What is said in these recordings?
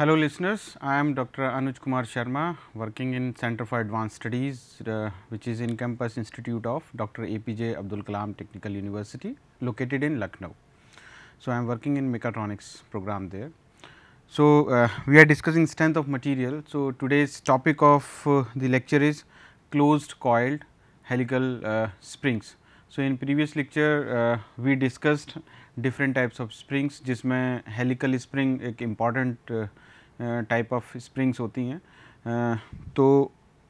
Hello listeners, I am Dr. Anuj Kumar Sharma working in Center for Advanced Studies uh, which is in campus institute of Dr. APJ Abdul Kalam Technical University located in Lucknow. So, I am working in mechatronics program there. So, uh, we are discussing strength of material. So, today's topic of uh, the lecture is closed coiled helical uh, springs. So, in previous lecture uh, we discussed different types of springs जिसमें helical spring एक important uh, type of springs होती हैं तो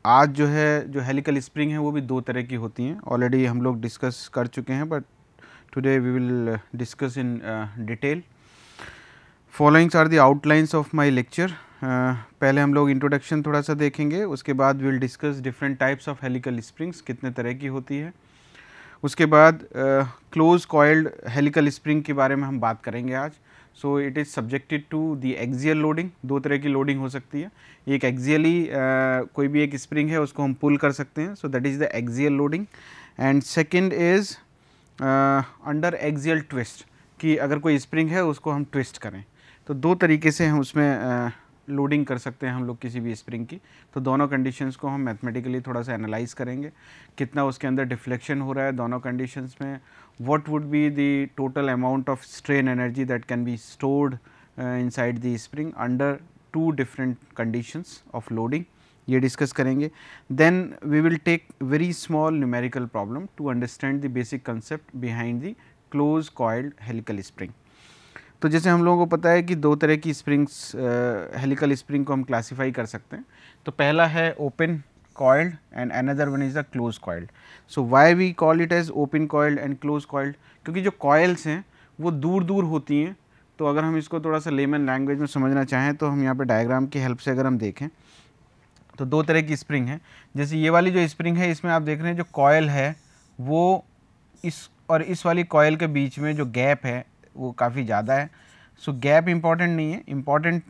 आज जो है जो helical spring है वो भी दो तरह की होती हैं ऑलरेडी हम लोग डिस्कस कर चुके हैं but today we will discuss in detail followings are the outlines of my lecture पहले हम लोग इंट्रोडक्शन थोड़ा सा देखेंगे उसके बाद will discuss different types of helical springs कितने तरह की होती है उसके बाद क्लोज कॉयल्ड हेलिकल स्प्रिंग के बारे में हम बात करेंगे आज so it is subjected to the axial loading दो तरह की लोडिंग हो सकती है एक uh, कोई भी एक स्प्रिंग है उसको हम पुल कर सकते हैं so that is the axial loading and second is under axial twist कि अगर कोई स्प्रिंग है उसको हम ट्विस्ट करें तो दो तरीके से हम उसमें uh, लोडिंग कर सकते हैं हम लोग किसी भी स्प्रिंग की तो दोनों कंडीशंस को हम मैथमेटिकली थोड़ा सा एनालाइज करेंगे कितना उसके अंदर डिफ्लेक्शन हो रहा है दोनों कंडीशंस में what would be the total amount of strain energy that can be stored inside the spring under two different different of loading ये डिस्कस करेंगे then we will take very small numerical problem to understand the basic concept behind the close coiled helical spring तो जैसे हम लोगों को पता है कि दो तरह की स्प्रिंग्स हेलिकल स्प्रिंग को हम क्लासीफाई कर सकते हैं तो पहला है open coiled and another one is the close coiled so why we call it as open coiled and close coiled क्योंकि जो कॉयल्स हैं वो दूर दूर होती हैं तो अगर हम इसको थोड़ा सा लेमन लैंग्वेज में समझना चाहें तो हम यहाँ पर डायग्राम की हेल्प से अगर हम देखें तो दो तरह की स्प्रिंग है जैसे ये वाली जो स्प्रिंग है इसमें आप देख रहे हैं जो कॉयल है वो इस और इस वाली कॉयल के बीच में जो गैप है वो काफ़ी ज़्यादा है सो गैप इम्पॉर्टेंट नहीं है इम्पॉर्टेंट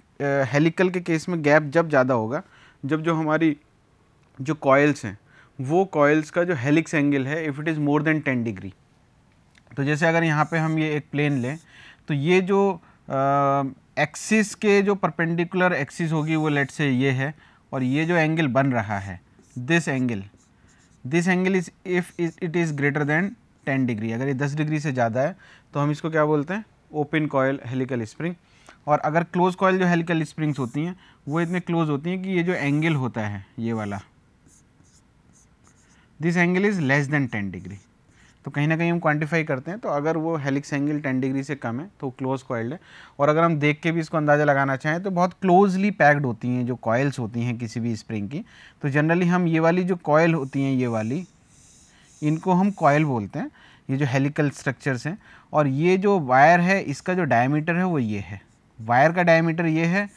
हेलिकल के केस में गैप जब ज़्यादा होगा जब जो हमारी जो कॉयल्स हैं वो कॉयल्स का जो हेलिक्स एंगल है if it is more than ten degree तो जैसे अगर यहाँ पे हम ये एक प्लेन लें तो ये जो एक्सिस के जो परपेंडिकुलर एक्सिस होगी वो लेट से ये है और ये जो एंगल बन रहा है this angle this angle is if it is greater than 10 degree अगर ये 10 डिग्री से ज़्यादा है तो हम इसको क्या बोलते हैं ओपन कॉयल हेलिकल स्प्रिंग और अगर क्लोज कॉयल जो हेलिकल स्प्रिंग्स होती हैं वो इतने क्लोज होती हैं कि ये जो एंगल होता है ये वाला this angle is less than ten degree तो कहीं ना कहीं हम क्वांटिफाई करते हैं तो अगर वो हेलिक्स एंगल टेन डिग्री से कम है तो क्लोज कॉयल्ड है और अगर हम देख के भी इसको अंदाज़ा लगाना चाहें तो बहुत क्लोजली पैक्ड होती हैं जो कॉयल्स होती हैं किसी भी स्प्रिंग की तो जनरली हम ये वाली जो कॉयल होती हैं ये वाली इनको हम कॉयल बोलते हैं ये जो हेलिकल स्ट्रक्चर्स हैं और ये जो वायर है इसका जो डायमीटर है वो ये है वायर का डायमीटर ये है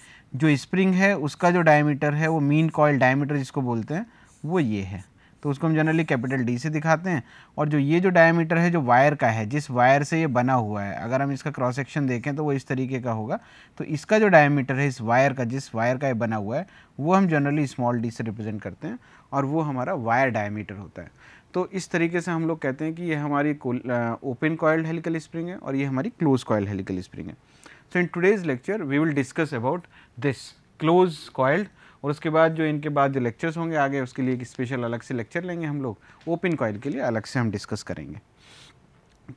जो स्प्रिंग है उसका जो डायमीटर है वो मीन कॉयल डायमीटर जिसको बोलते हैं वो ये है तो उसको हम जनरली कैपिटल डी से दिखाते हैं और जो ये जो डायमीटर है जो वायर का है जिस वायर से ये बना हुआ है अगर हम इसका क्रॉस सेक्शन देखें तो वो इस तरीके का होगा तो इसका जो डायमीटर है इस वायर का जिस वायर का ये बना हुआ है वो हम जनरली स्मॉल डी से रिप्रेजेंट करते हैं और वो हमारा वायर डायमीटर होता है तो इस तरीके से हम लोग कहते हैं कि ये हमारी ओपन कॉयल्ड हेलिकल स्प्रिंग है और ये हमारी क्लोज कॉयल्ड हेलिकल स्प्रिंग है so in today's lecture we will discuss about this close coiled और उसके बाद जो इनके बाद जो लेक्चर्स होंगे आगे उसके लिए एक स्पेशल अलग से लेक्चर लेंगे हम लोग ओपन कॉयल के लिए अलग से हम डिस्कस करेंगे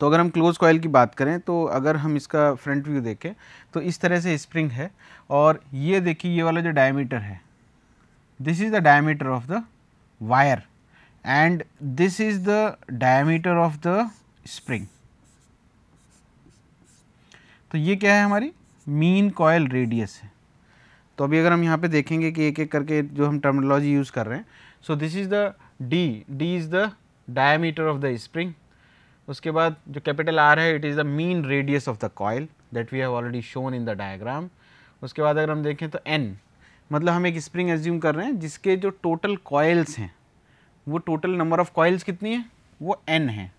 तो अगर हम क्लोज कॉयल की बात करें तो अगर हम इसका फ्रंट व्यू देखें तो इस तरह से स्प्रिंग है और ये देखिए ये वाला जो डायमीटर है this is the diameter of the wire and this is the diameter of the spring. तो ये क्या है हमारी मीन कॉयल रेडियस है तो अभी अगर हम यहाँ पे देखेंगे कि एक एक करके जो हम टर्मिनोलॉजी यूज़ कर रहे हैं so this is the d d is the diameter of the spring उसके बाद जो कैपिटल आर है it is the mean radius of the coil that we have already shown in the diagram उसके बाद अगर हम देखें तो एन मतलब हम एक स्प्रिंग एज्यूम कर रहे हैं जिसके जो टोटल कॉयल्स हैं वो टोटल नंबर ऑफ कॉइल्स कितनी है वो एन है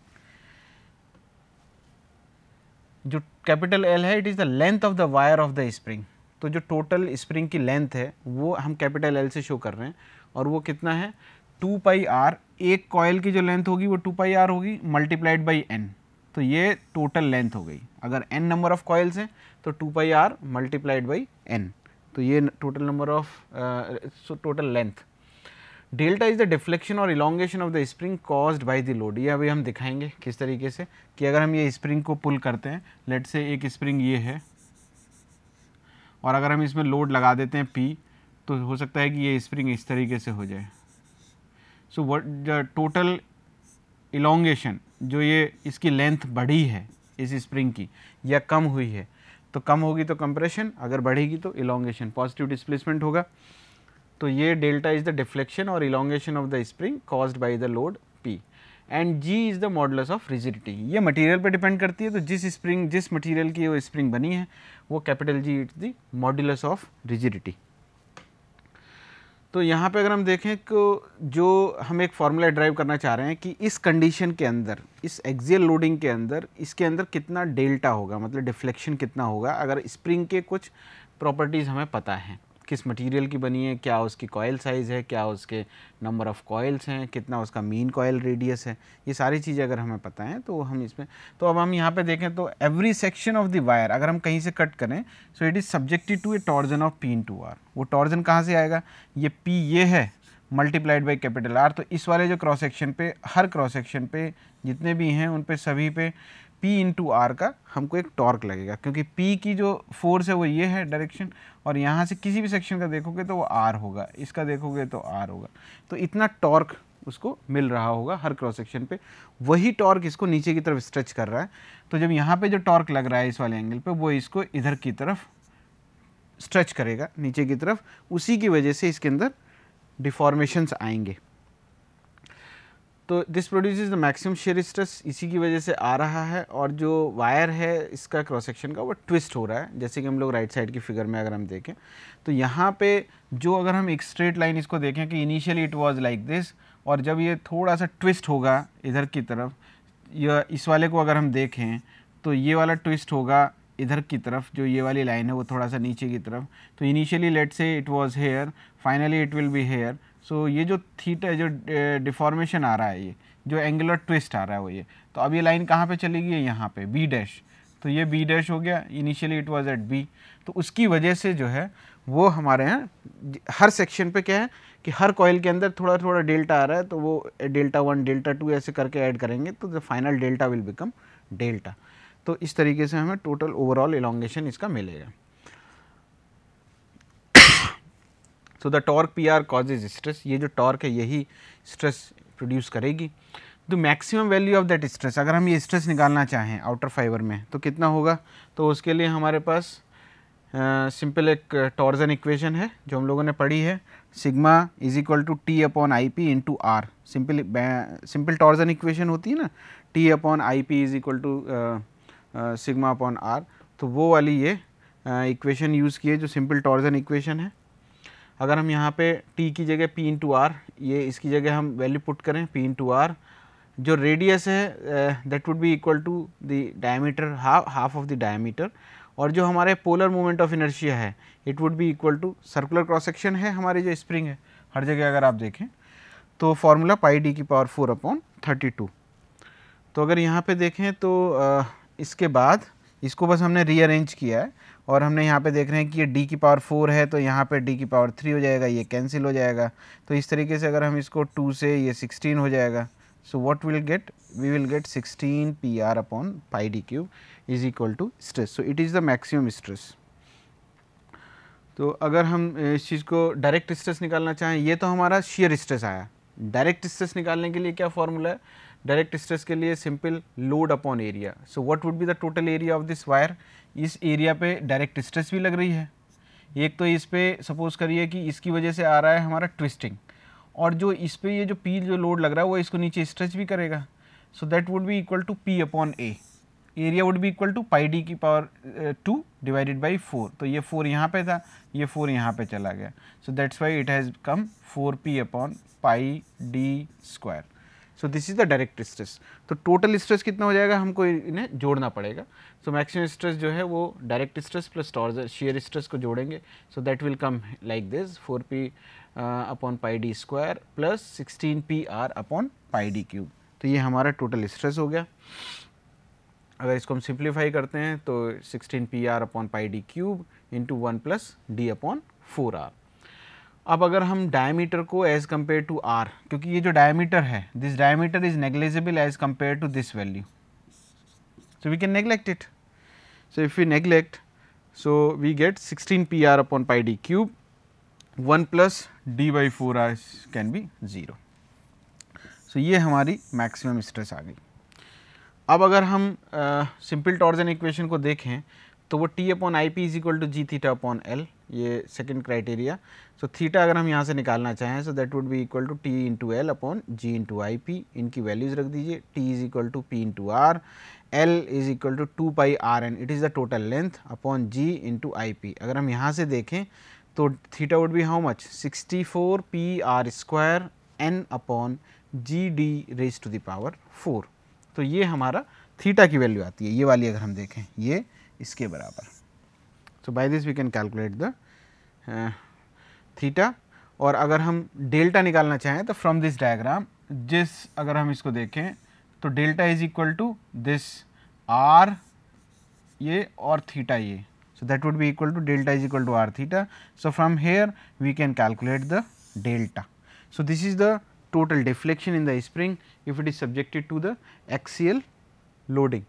जो कैपिटल एल है it is the length of the wire of the spring तो जो टोटल स्प्रिंग की लेंथ है वो हम कैपिटल एल से शो कर रहे हैं और वो कितना है टू पाई आर एक कॉयल की जो लेंथ होगी वो टू पाई आर होगी मल्टीप्लाइड बाई एन तो ये टोटल लेंथ हो गई अगर एन नंबर ऑफ कॉयल्स हैं तो two pi R multiplied by N तो ये total number of total length delta is the deflection और elongation of the spring caused by the load ये अभी हम दिखाएंगे किस तरीके से कि अगर हम ये स्प्रिंग को पुल करते हैं लेट से एक स्प्रिंग ये है और अगर हम इसमें लोड लगा देते हैं पी तो हो सकता है कि ये स्प्रिंग इस तरीके से हो जाए सो व टोटल इलोंगेशन जो ये इसकी लेंथ बढ़ी है इस स्प्रिंग की या कम हुई है तो कम होगी तो कंप्रेशन अगर बढ़ेगी तो इलांगेशन पॉजिटिव डिस्प्लेसमेंट होगा तो ये डेल्टा इज द डिफ्लेक्शन और elongation of the spring caused by the load P and G is the modulus of rigidity ये मटेरियल पे डिपेंड करती है तो जिस स्प्रिंग जिस मटेरियल की वो स्प्रिंग बनी है वो capital G it the modulus of rigidity तो यहाँ पे अगर हम देखें तो जो हम एक फार्मूला ड्राइव करना चाह रहे हैं कि इस कंडीशन के अंदर इस एक्जियल लोडिंग के अंदर इसके अंदर कितना डेल्टा होगा मतलब डिफ्लेक्शन कितना होगा अगर स्प्रिंग के कुछ प्रॉपर्टीज़ हमें पता हैं किस मटेरियल की बनी है क्या उसकी कॉयल साइज़ है क्या उसके नंबर ऑफ़ कॉयल्स हैं कितना उसका मीन कॉयल रेडियस है ये सारी चीज़ें अगर हमें पता है तो हम इसमें तो अब हम यहाँ पे देखें तो every section of the wire अगर हम कहीं से कट करें so it is subjected to a torsion of P into R वो टॉर्जन कहाँ से आएगा ये पी ये है मल्टीप्लाइड बाई कैपिटल आर तो इस वाले जो क्रॉस सेक्शन पे हर क्रॉस सेक्शन पे जितने भी हैं उन पर सभी पे P इंटू आर का हमको एक टॉर्क लगेगा क्योंकि P की जो फोर्स है वो ये है डायरेक्शन और यहाँ से किसी भी सेक्शन का देखोगे तो वो R होगा इसका देखोगे तो R होगा तो इतना टॉर्क उसको मिल रहा होगा हर क्रॉस सेक्शन पे वही टॉर्क इसको नीचे की तरफ स्ट्रेच कर रहा है तो जब यहाँ पे जो टॉर्क लग रहा है इस वाले एंगल पे वो इसको इधर की तरफ स्ट्रेच करेगा नीचे की तरफ उसी की वजह से इसके अंदर डिफॉर्मेशंस आएंगे तो this produce the maximum shear stress इसी की वजह से आ रहा है और जो वायर है इसका क्रॉस सेक्शन का वो ट्विस्ट हो रहा है जैसे कि हम लोग राइट साइड की फिगर में अगर हम देखें तो यहाँ पे जो अगर हम एक स्ट्रेट लाइन इसको देखें कि initially it was like this और जब ये थोड़ा सा ट्विस्ट होगा इधर की तरफ या इस वाले को अगर हम देखें तो ये वाला ट्विस्ट होगा इधर की तरफ जो ये वाली लाइन है वो थोड़ा सा नीचे की तरफ तो initially let say it was here finally it will be here सो ये जो थीटा जो डिफॉर्मेशन आ रहा है ये जो एंगुलर ट्विस्ट आ रहा है वो ये तो अब ये लाइन कहाँ पे चलेगी यहाँ पे बी डैश तो ये बी डैश हो गया initially it was at B तो उसकी वजह से जो है वो हमारे यहाँ हर सेक्शन पे क्या है कि हर कॉयल के अंदर थोड़ा थोड़ा डेल्टा आ रहा है तो वो डेल्टा वन डेल्टा टू ऐसे करके ऐड करेंगे तो the final delta will become delta तो इस तरीके से हमें टोटल ओवरऑल इलांगेशन इसका मिलेगा तो the torque P R causes stress ये जो टॉर्क है यही स्ट्रेस प्रोड्यूस करेगी the maximum value of that stress अगर हम ये स्ट्रेस निकालना चाहें आउटर फाइबर में तो कितना होगा तो उसके लिए हमारे पास सिंपल एक टॉर्जन इक्वेशन है जो हम लोगों ने पढ़ी है sigma is equal to T upon I P into R simple simple torsion equation होती है ना T upon I P is equal to sigma upon R तो वो वाली ये इक्वेशन यूज़ किए जो सिंपल टॉर्जन इक्वेशन है अगर हम यहाँ पे t की जगह p इंटू आर ये इसकी जगह हम वैल्यू पुट करें p इंटू आर जो रेडियस है that would be equal to the diameter half of the diameter और जो हमारे पोलर मोमेंट ऑफ इनर्शिया है it would be equal to circular cross section है हमारी जो स्प्रिंग है हर जगह अगर आप देखें तो फार्मूला पाई डी की power four upon thirty two तो अगर यहाँ पे देखें तो आ, uh, इसके बाद इसको बस हमने रीअरेंज किया है और हमने यहाँ पे देख रहे हैं कि ये d की पावर फोर है तो यहाँ पे d की पावर थ्री हो जाएगा ये कैंसिल हो जाएगा तो इस तरीके से अगर हम इसको टू से ये सिक्सटीन हो जाएगा so what will get we will get sixteen P R upon pi D cube is equal to stress so it is the maximum stress तो अगर हम इस चीज़ को डायरेक्ट स्ट्रेस निकालना चाहें ये तो हमारा शेयर स्ट्रेस आया डायरेक्ट स्ट्रेस निकालने के लिए क्या फॉर्मूला है डायरेक्ट स्ट्रेस के लिए simple load upon area so what would be the total area of this wire इस एरिया पे डायरेक्ट स्ट्रेस भी लग रही है एक तो इस पर सपोज करिए कि इसकी वजह से आ रहा है हमारा ट्विस्टिंग और जो इस पर ये जो पी जो लोड लग रहा है वो इसको नीचे स्ट्रेच भी करेगा so that would be equal to P upon A area would be equal to pi D की power two divided by four तो ये फोर यहाँ पे था ये फोर यहाँ पे चला गया so that's why it has come four P upon pi D square so this is the direct stress तो टोटल स्ट्रेस कितना हो जाएगा हमको इन्हें जोड़ना पड़ेगा सो मैक्सिमम स्ट्रेस जो है वो direct stress plus torsion shear stress को जोड़ेंगे so that will come like this four P upon pi D square plus sixteen P R upon pi D cube तो ये हमारा टोटल स्ट्रेस हो गया अगर इसको हम सिंप्लीफाई करते हैं तो sixteen P R upon pi D cube into one plus D upon four R अब अगर हम डायमीटर को एज कम्पेयर टू आर क्योंकि ये जो डायमीटर है this diameter is negligible as compare to this value so we can neglect it. So if we neglect, so we get 16 R upon pi D cube one plus D by four R can be zero so ये हमारी maximum stress आ गई अब अगर हम simple torsion equation को देखें तो वो T upon I P is equal to G theta upon L ये सेकेंड क्राइटेरिया सो थीटा अगर हम यहाँ से निकालना चाहें so that would be equal to T into L upon G into I P इनकी वैल्यूज रख दीजिए T is equal to P into R L is equal to two pi R N it is the total length upon G into I P अगर हम यहाँ से देखें तो theta would be how much sixty four P R square N upon G D raise to the power four तो ये हमारा theta की वैल्यू आती है ये वाली अगर हम देखें ये इसके बराबर so by this we can calculate the theta और अगर हम डेल्टा निकालना चाहें तो फ्रॉम दिस डायग्राम जिस अगर हम इसको देखें तो delta is equal to this R ये और थीटा ये so that would be equal to delta is equal to R theta so from here we can calculate the delta so this is the total deflection in the spring if it is subjected to the axial loading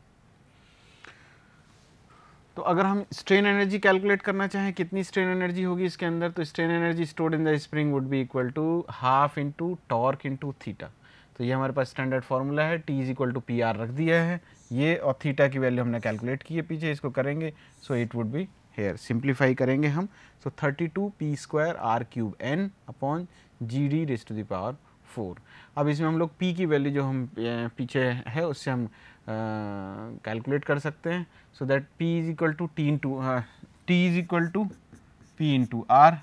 तो अगर हम strain energy calculate करना चाहें कितनी strain energy होगी इसके अंदर तो strain energy stored in the spring would be equal to half into torque into theta तो ये हमारे पास स्टैंडर्ड फार्मूला है T is equal to P R रख दिया है ये और थीटा की वैल्यू हमने कैलकुलेट की है पीछे इसको करेंगे so it would be here simplify करेंगे हम so thirty two P square R cube N upon G D raise to the power four अब इसमें हम लोग पी की वैल्यू जो हम पीछे है उससे हम कैलकुलेट कर सकते हैं so that P is equal to T into T is equal to P into R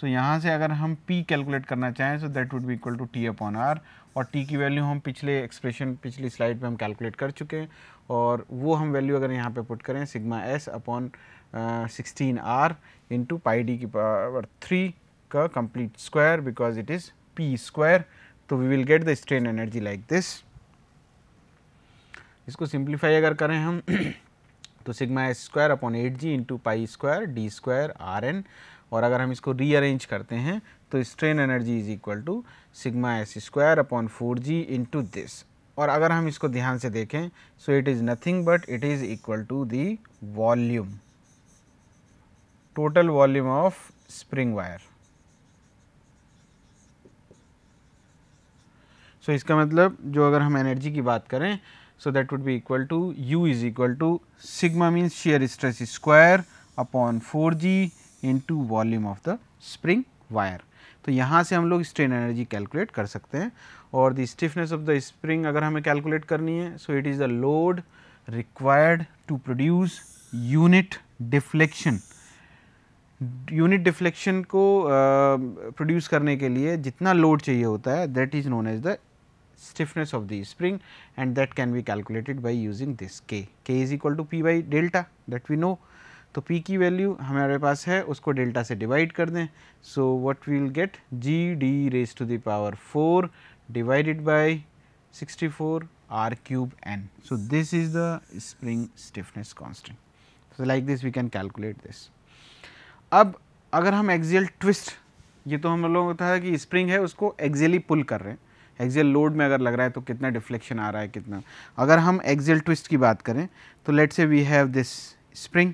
so यहाँ से अगर हम पी कैलकुलेट करना चाहें so that would be equal to T upon R और टी की वैल्यू हम पिछले एक्सप्रेशन पिछली स्लाइड पे हम कैलकुलेट कर चुके हैं और वो हम वैल्यू अगर यहाँ पे पुट करें sigma S upon sixteen R into pi D की पावर थ्री का complete square because it is P square तो we will get the strain energy like this इसको सिंप्लीफाई अगर करें हम तो sigma S square upon eight G into pi square D square R N और अगर हम इसको रीअरेंज करते हैं तो strain energy is equal to sigma S square upon four ji into this और अगर हम इसको ध्यान से देखें so it is nothing but it is equal to the volume total volume of spring wire so इसका मतलब जो अगर हम एनर्जी की बात करें So, that would be equal to u is equal to sigma means shear stress square upon 4 g into volume of the spring wire. तो यहाँ से हम लोग स्ट्रेन एनर्जी कैलकुलेट कर सकते हैं और the stiffness of the spring अगर हमें कैलकुलेट करनी है so it is the load required to produce unit deflection unit deflection को प्रोड्यूस uh, करने के लिए जितना लोड चाहिए होता है that is known as the stiffness of the spring and that can be calculated by using this k. k is equal to p by delta that we know. तो p ki value hamare paas hai usko delta se divide kar dein so what we will get g d raise to the power 4 divided by 64 r cube n. So, this is the spring stiffness constant. So, like this we can calculate this. ab agar hum axial twist ये तो हम लोगों को था कि spring है उसको axially पुल कर रहे हैं एक्जेल लोड में अगर लग रहा है तो कितना डिफ्लेक्शन आ रहा है कितना अगर हम एक्जेल ट्विस्ट की बात करें तो let say we have this spring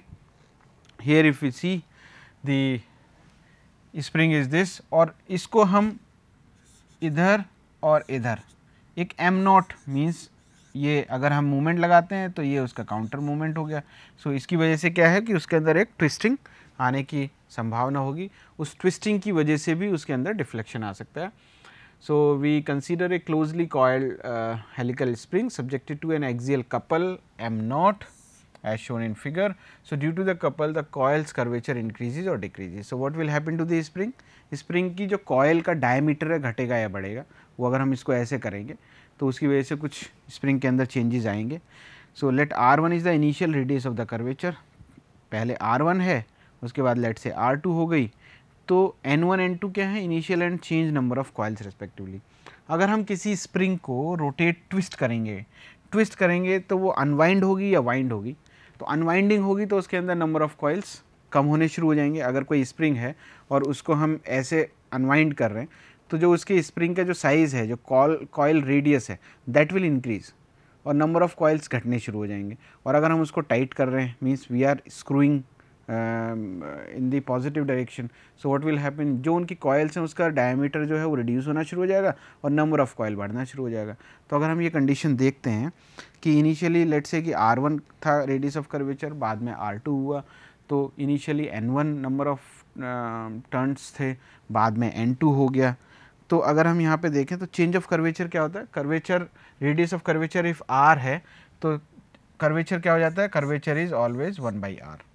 here if you see the spring is this और इसको हम इधर और इधर एक एम नॉट मीन्स ये अगर हम मूवमेंट लगाते हैं तो ये उसका काउंटर मूवमेंट हो गया सो so, इसकी वजह से क्या है कि उसके अंदर एक ट्विस्टिंग आने की संभावना होगी उस ट्विस्टिंग की वजह से भी उसके अंदर डिफ्लेक्शन आ सकता है So, we consider a closely coiled uh, helical spring subjected to an axial couple m naught as shown in figure. So, due to the couple the coil's curvature increases or decreases. So, what will happen to the spring? Spring की जो coil का diameter है घटेगा या बढ़ेगा वो अगर हम इसको ऐसे करेंगे तो उसकी वजह से कुछ स्प्रिंग के अंदर चेंजेस आएंगे so let R is the initial radius of the curvature, pehle पहले आर वन है उसके बाद लेट से आर टू हो गई तो एन वन एन टू क्या है initial and change number of coils respectively अगर हम किसी स्प्रिंग को रोटेट ट्विस्ट करेंगे ट्विस्ट करेंगे तो वो अनवाइंड होगी या वाइंड होगी तो अनवाइंडिंग होगी तो उसके अंदर नंबर ऑफ़ कॉइल्स कम होने शुरू हो जाएंगे अगर कोई स्प्रिंग है और उसको हम ऐसे अनवाइंड कर रहे हैं तो जो उसके स्प्रिंग का जो साइज़ है जो कॉल कॉयल रेडियस है दैट विल इंक्रीज़ और नंबर ऑफ़ कॉइल्स घटने शुरू हो जाएंगे और अगर हम उसको टाइट कर रहे हैं means we are screwing in the positive direction so what will happen जो उनकी कॉयल्स हैं उसका डायमीटर जो है वो रिड्यूस होना शुरू हो जाएगा और नंबर ऑफ कॉयल बढ़ना शुरू हो जाएगा तो अगर हम ये कंडीशन देखते हैं कि इनिशियली लेट से कि आर वन था रेडियस ऑफ कर्वेचर बाद में आर टू हुआ तो initially N one number of turns थे बाद में एन टू हो गया तो अगर हम यहाँ पर देखें तो चेंज ऑफ कर्वेचर क्या होता है curvature radius of curvature if R है तो कर्वेचर क्या हो जाता है curvature is always one by R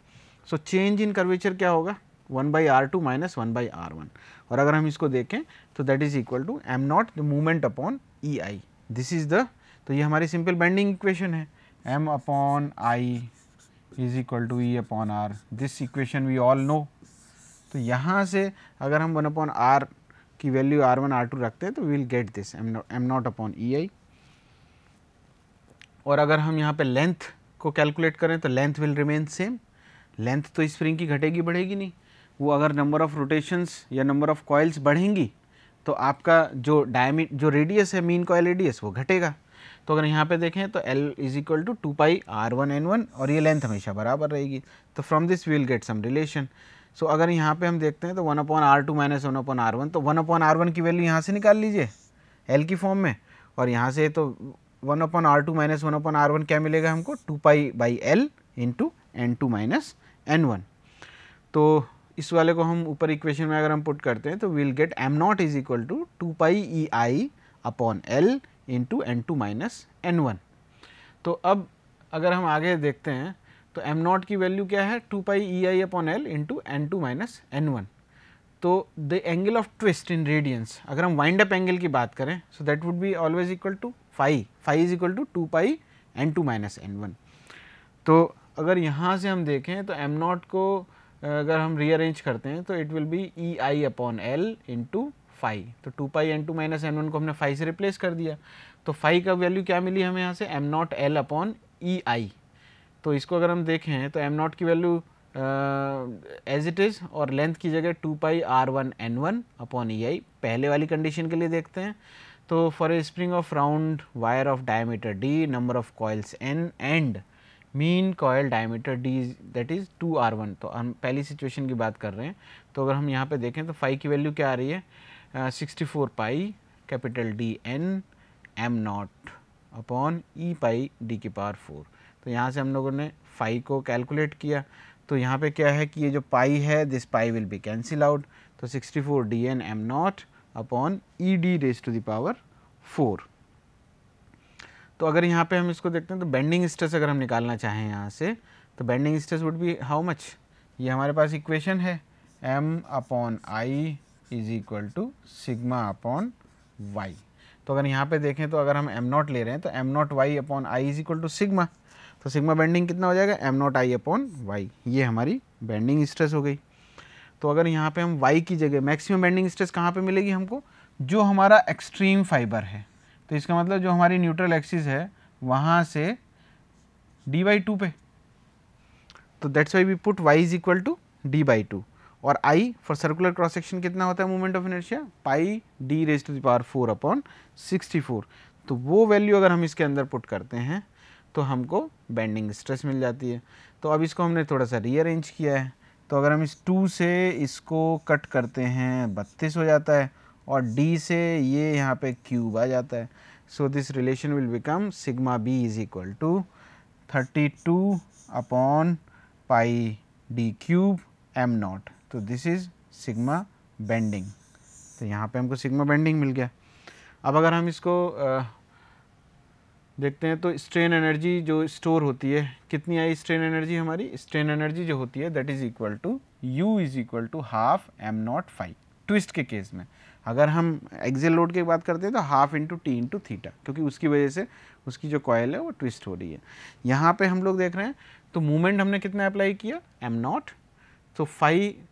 so change in curvature क्या होगा one by R two minus one by R one और अगर हम इसको देखें तो that is equal to M naught the movement upon E I this is the तो ये हमारी सिंपल बेंडिंग इक्वेशन है M upon I is equal to E upon R this equation we all know तो यहाँ से अगर हम one upon R की value R one R two रखते हैं तो we'll get this M naught upon E I और अगर हम यहाँ पे लेंथ को कैलकुलेट करें तो length will remain same length तो स्प्रिंग की घटेगी बढ़ेगी नहीं वो अगर नंबर ऑफ़ रोटेशंस या नंबर ऑफ़ कॉयल्स बढ़ेंगी तो आपका जो डायमी जो रेडियस है मीन कॉयल रेडियस वो घटेगा तो अगर यहाँ पे देखें तो L is equal to two pi R one N one और ये लेंथ हमेशा बराबर रहेगी तो from this we will get some relation so अगर यहाँ पे हम देखते हैं तो one upon R two minus one upon R one तो वन अपॉन आर वन की वैल्यू यहाँ से निकाल लीजिए एल की फॉर्म में और यहाँ से तो one upon R two minus one upon R one क्या मिलेगा हमको two pi by L into N two minus N one तो इस वाले को हम ऊपर इक्वेशन में अगर हम पुट करते हैं तो we'll get M naught is equal to two pi E I upon L to N two minus N one तो अब अगर हम आगे देखते हैं तो एम नॉट की वैल्यू क्या है two pi E I upon L into N two minus N one तो the angle of twist in radians अगर हम वाइंड अप एंगल की बात करें so that would be always equal to phi phi is equal to two pi N two minus N one तो अगर यहाँ से हम देखें तो एम नॉट को अगर हम रीअरेंज करते हैं तो it will be E I upon L into phi तो two pi N two minus N one को हमने फाइव से रिप्लेस कर दिया तो फाइव का वैल्यू क्या मिली हमें यहाँ से M naught L upon E I तो इसको अगर हम देखें तो एम नॉट की वैल्यू एज इट इज़ और लेंथ की जगह two pi R one N one upon E I पहले वाली कंडीशन के लिए देखते हैं तो for a spring of round wire of diameter D number of coils N and mean coil diameter D that is two R one तो हम पहली सिचुएशन की बात कर रहे हैं तो अगर हम यहाँ पे देखें तो फाइव की वैल्यू क्या आ रही है sixty four pi capital D N M naught upon E pi D की पावर फोर तो यहाँ से हम लोगों ने फाइव को कैलकुलेट किया तो यहाँ पे क्या है कि ये जो पाई है this pi will be cancel out तो sixty four D N M naught upon E D raise to the power four तो अगर यहाँ पे हम इसको देखते हैं तो बेंडिंग स्ट्रेस अगर हम निकालना चाहें यहाँ से तो bending stress would be how much ये हमारे पास इक्वेशन है M upon I is equal to sigma upon Y तो अगर यहाँ पे देखें तो अगर हम एम नॉट ले रहे हैं तो M naught Y upon I is equal to sigma तो सिग्मा बेंडिंग कितना हो जाएगा M naught I upon Y ये हमारी बेंडिंग स्ट्रेस हो गई तो अगर यहाँ पे हम वाई की जगह मैक्सिमम बेंडिंग स्ट्रेस कहाँ पे मिलेगी हमको जो हमारा एक्सट्रीम फाइबर है तो इसका मतलब जो हमारी न्यूट्रल एक्सिस है वहाँ से डी बाई टू पे तो that's why we put y is equal to D by two और i for circular cross section कितना होता है moment of inertia pi D raise to the power four upon sixty four तो वो value अगर हम इसके अंदर पुट करते हैं तो हमको बेंडिंग स्ट्रेस मिल जाती है तो अब इसको हमने थोड़ा सा रीअरेंज किया है तो अगर हम इस टू से इसको कट करते हैं बत्तीस हो जाता है और d से ये यहाँ पे क्यूब आ जाता है so this relation will become sigma b is equal to thirty two upon pi D cube M naught तो दिस इज़ सिग्मा बेंडिंग तो यहाँ पे हमको सिग्मा बेंडिंग मिल गया अब अगर हम इसको आ, देखते हैं तो स्ट्रेन एनर्जी जो स्टोर होती है कितनी आई स्ट्रेन एनर्जी हमारी स्ट्रेन एनर्जी जो होती है that is equal to U is equal to half M naught five twist के केस में अगर हम एक्सेल लोड की बात करते हैं तो half into T into theta क्योंकि उसकी वजह से उसकी जो कॉयल है वो ट्विस्ट हो रही है यहाँ पे हम लोग देख रहे हैं तो मूवमेंट हमने कितना अप्लाई किया एम नॉट तो फाइव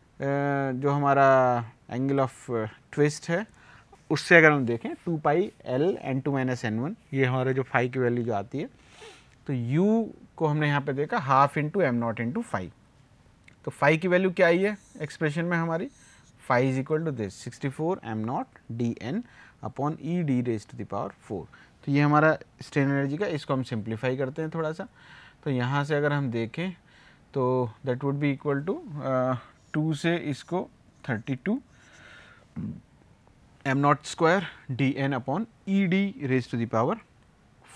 जो हमारा एंगल ऑफ ट्विस्ट है उससे अगर हम देखें two pi L N two minus N one ये हमारे जो फाइव की वैल्यू जो आती है तो यू को हमने यहाँ पे देखा half into M naught into five तो फाइव की वैल्यू क्या आई है एक्सप्रेशन में हमारी phi is equal to this 64 m naught d n upon E D raise to the power four तो ये हमारा स्ट्रेन एनर्जी का इसको हम सिंप्लीफाई करते हैं थोड़ा सा तो यहाँ से अगर हम देखें तो that would be equal to two से इसको thirty two M naught square D N upon E D raise to the power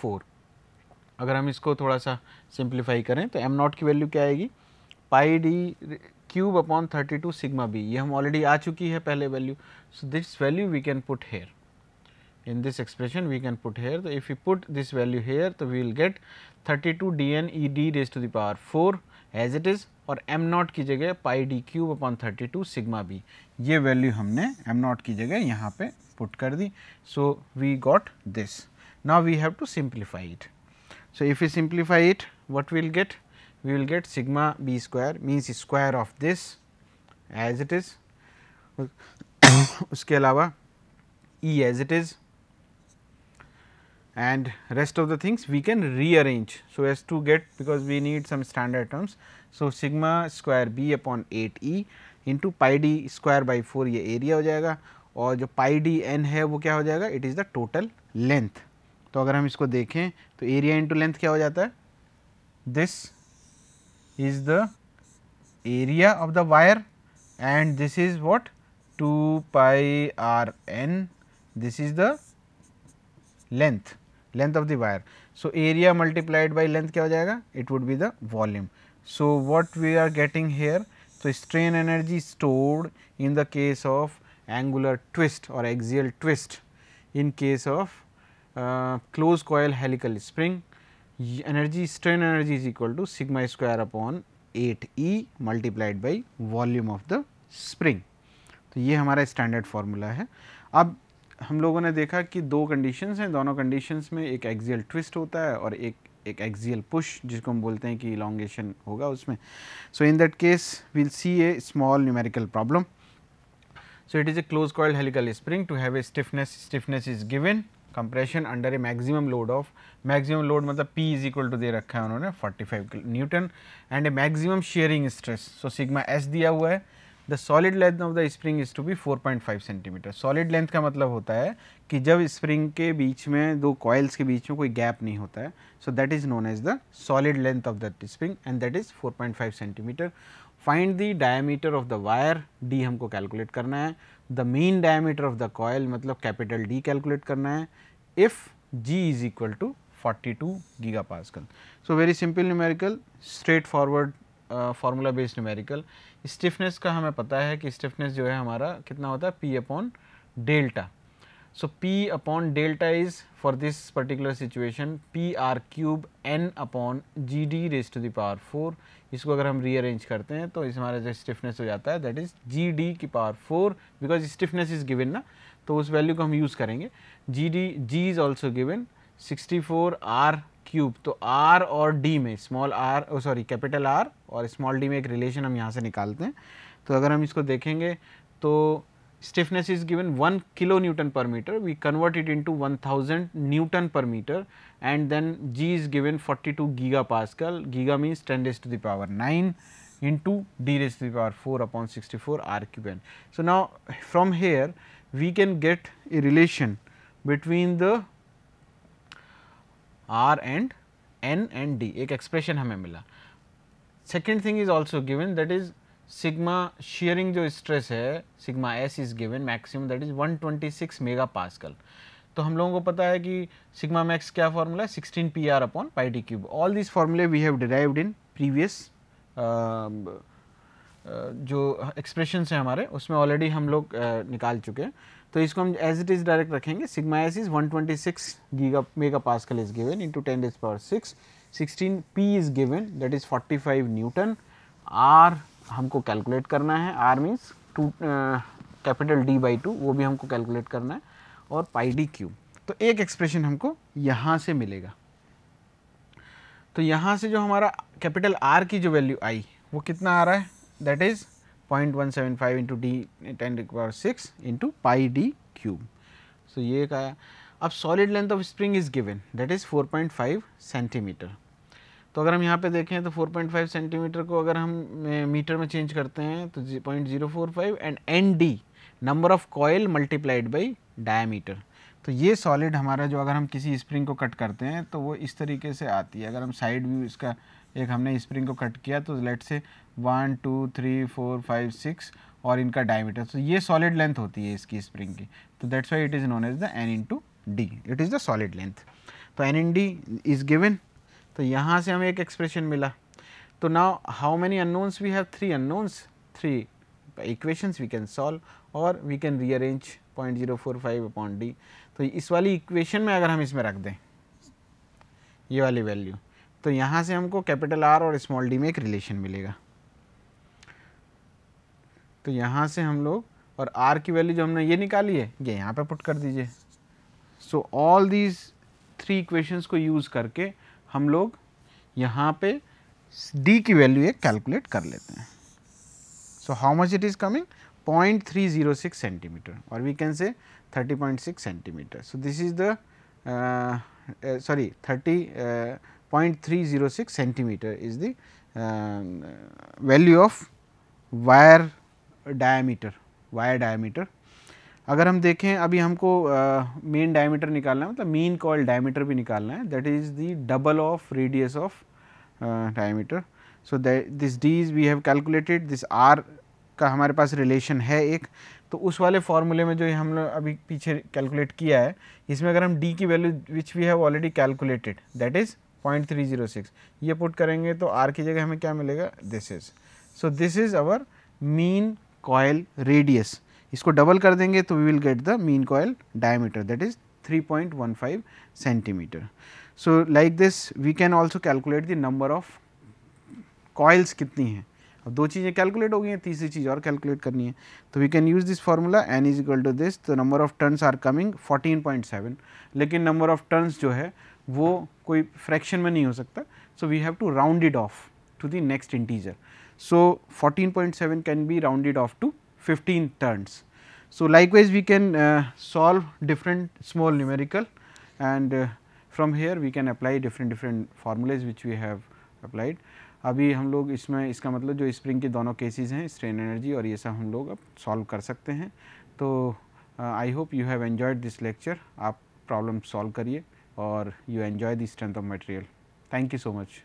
four अगर हम इसको थोड़ा सा सिंप्लीफाई करें तो एम नॉट की वैल्यू क्या आएगी pi D cube upon thirty two sigma B ये हम ऑलरेडी आ चुकी है पहले value so this value we can put here in this expression we can put here. So, तो if we put this value here, so तो we get thirty two D N E D to to the power four as it is और M naught की जगह pi D cube upon thirty two sigma B ये value हमने M naught की जगह यहाँ पे पुट कर दी so we got this now we have to simplify it so if you simplify it what will get we will get sigma b square means square of this as it is uske alawa E as it is and rest of the things we can rearrange. So, as to get because we need some standard terms. So, sigma square b upon 8 E into pi d square by 4 ye area ho jayega aur jo pi d n hai wo kya ho jayega it is the total length. To agar hum isko dekhe to area into length kya ho jata hai this is the area of the wire and this is what 2 pi r n this is the length length of the wire. So, area multiplied by length kya ho jayega? it would be the volume. So, what we are getting here? So, strain energy stored in the case of angular twist or axial twist in case of uh, closed coil helical spring energy strain energy is equal to sigma square upon 8 E multiplied by volume of the spring. तो ये हमारा standard formula है अब हम लोगों ने देखा कि दो कंडीशंस हैं दोनों कंडीशंस में एक एक्जियल ट्विस्ट होता है और एक एक एक्जियल पुश जिसको हम बोलते हैं कि इलोंगेशन होगा उसमें so in that case we'll see a small numerical problem so it is a close coiled helical spring to have a stiffness stiffness is given compression under a maximum load of maximum load मतलब P is equal to दे रखा है उन्होंने 45 newton and a maximum shearing stress so sigma S दिया हुआ है the solid length of the spring is to be 4.5 centimetre solid length का मतलब होता है कि जब स्प्रिंग के बीच में दो कॉयल्स के बीच में कोई गैप नहीं होता है so that is known as the solid length of that spring and that is 4.5 centimetre find the diameter of the wire D हमको कैलकुलेट करना है the mean diameter of the coil मतलब कैपिटल डी कैलकुलेट करना है if G is equal to forty two giga pascal so very simple numerical straight forward formula based numerical stiffness का हमें पता है कि स्टिफनेस जो है हमारा कितना होता है P upon delta So, P upon delta is for this particular situation P r cube n upon g d raised to the power 4 इसको अगर हम रीअरेंज करते हैं तो इस हमारा जो स्टिफनेस हो जाता है दैट इज़ जी डी की power four because stiffness is given ना तो उस वैल्यू को हम यूज़ करेंगे G D G is also given four R cube तो आर और डी में small R sorry capital R और स्मॉल डी में एक रिलेशन हम यहाँ से निकालते हैं तो अगर हम इसको देखेंगे तो stiffness is given 1 kilonewton per meter, we convert it into 1000 newton per meter and then G is given 42 gigapascal, giga means 10 raised to the power 9 into d raised to the power 4 upon 64 r cube n. So, now from here we can get a relation between the r and n and d, एक expression been मिला. Second thing is also given that is sigma shearing जो stress है sigma s is given maximum that is 126 mega Pascal. तो हम लोगों को पता है कि sigma max क्या formula है 16 p r upon pi d cube. All these formulae we have derived in previous uh, जो एक्सप्रेशन है हमारे उसमें ऑलरेडी हम लोग निकाल चुके हैं तो इसको हम एज इट इज़ डायरेक्ट रखेंगे sigma S is 126 giga mega pascal is given into 10 is power 6 16 P is given that is 45 newton R हमको कैलकुलेट करना है R means to capital D by two वो भी हमको कैलकुलेट करना है और पाई डी क्यू तो एक एक्सप्रेशन हमको यहाँ से मिलेगा तो यहाँ से जो हमारा कैपिटल आर की जो वैल्यू आई वो कितना आ रहा है that is point one seven five into D ten require six into pi D cube so ये एक आया अब solid length of spring is given that is four point five centimetre तो अगर हम यहाँ पे देखें तो 4.5 सेंटीमीटर को अगर हम मीटर में चेंज करते हैं तो point zero four five and N D number of coil multiplied by diameter तो ये सॉलिड हमारा जो अगर हम किसी स्प्रिंग को कट करते हैं तो वो इस तरीके से आती है अगर हम साइड व्यू इसका एक हमने स्प्रिंग को कट किया तो let say one two three four five six और इनका डायमीटर तो ये सॉलिड लेंथ होती है इसकी स्प्रिंग की तो that's why it is known as the N into D it is the solid length तो N in D is given तो यहाँ से हमें एक एक्सप्रेशन मिला तो now how many unknowns we have three unknowns three equations we can solve और we can rearrange point zero four five upon D तो इस वाली इक्वेशन में अगर हम इसमें रख दें ये वाली वैल्यू तो यहाँ से हमको कैपिटल आर और स्मॉल डी में एक रिलेशन मिलेगा तो यहाँ से हम लोग और आर की वैल्यू जो हमने ये निकाली है ये यहाँ पे पुट कर दीजिए so all these three equations को यूज़ करके हम लोग यहाँ पे d की वैल्यू एक कैलकुलेट कर लेते हैं so how much it is coming 0.306 centimetre और we can say 30.6 centimetre so this is the sorry 30 centimetre is the value of wire diameter wire diameter अगर हम देखें अभी हमको मेन डायमीटर निकालना है मतलब मीन कॉयल डायमीटर भी निकालना है that is the double of radius of diameter so this D is we have calculated this R का हमारे पास रिलेशन है एक तो उस वाले फार्मूले में जो हम लोग अभी पीछे कैलकुलेट किया है इसमें अगर हम डी की value which we have already calculated that is point three zero six ये पुट करेंगे तो आर की जगह हमें क्या मिलेगा this is so this is our mean coil radius इसको डबल कर देंगे तो we will get the mean coil diameter that is 3.15 centimetre so like this we can also calculate the number of coils कितनी हैं अब दो चीज़ें calculate हो गई हैं तीसरी चीज़ और कैलकुलेट करनी है तो we can use this formula N is equal to this तो number of turns are coming 14.7 लेकिन नंबर ऑफ टर्न्स जो है वो कोई फ्रैक्शन में नहीं हो सकता so we have to round it off to the next integer so 14.7 can be rounded off to 15 turns. So, likewise we can uh, solve different small numerical and uh, from here we can apply different different formulas which we have applied. अभी हम लोग इसमें इसका मतलब जो spring के दोनों cases हैं स्ट्रेन एनर्जी और ये सब हम लोग अब सॉल्व कर सकते हैं तो I hope you have enjoyed this lecture आप प्रॉब्लम सॉल्व करिए और you enjoy the strength of material thank you so much